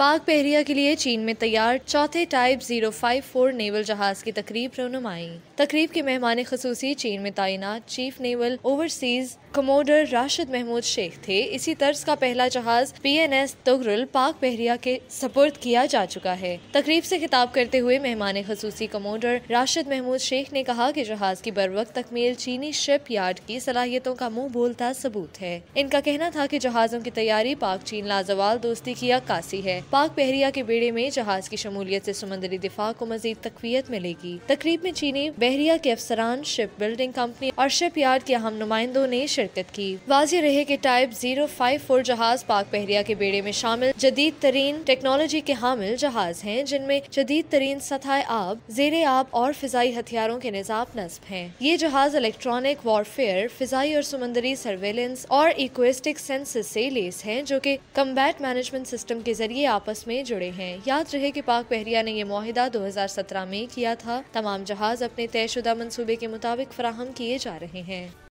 पाक बहरिया के लिए चीन में तैयार चौथे type zero five four naval जहाज की तकरीब रोनुमाई तकरीब के मेहमान खसूसी चीन में तैनात chief naval overseas commodore Rashid Mahmood Sheikh थे इसी तर्ज का पहला जहाज पी एन एस तुगरुल पाक बहरिया के सपोर्ट किया जा चुका है तकरीब से खिताब करते हुए मेहमान खसूसी कमोडर राशिद महमूद शेख ने कहा कि जहाज की बर वक्त तकमील चीनी शिप यार्ड की सलाहियतों का मुंह बोलता सबूत है इनका कहना था कि जहाजों की तैयारी पाक चीन लाजवाल दोस्ती की अक्कासी है पाक बहरिया के बेड़े में जहाज की शमूलियत से समुद्री दिफा को मजीद तकवीत मिलेगी तकरीब में चीनी बहरिया के अफसरान शिप बिल्डिंग कंपनी और शिप यार्ड के अहम नुमाइंदों ने शिरकत की वाजी रहे की टाइप जीरो फाइव फोर जहाज पाक बहरिया के बेड़े में शामिल जदीद तरीन टेक्नोलॉजी के हामिल जहाज है जिनमे जदीद तरीन सतह आब जेर आब और फिजाई हथियारों के निजाम नस्ब है ये जहाज इलेक्ट्रॉनिक वारफेयर फिजाई और समुद्री सर्वेलेंस और इकोस्टिक सेंसेस से लेस है जो की कम्बैट मैनेजमेंट सिस्टम के जरिए आपस में जुड़े हैं याद रहे कि पाक बहरिया ने यह माहिदा 2017 में किया था तमाम जहाज अपने तयशुदा मनसूबे के मुताबिक फराहम किए जा रहे हैं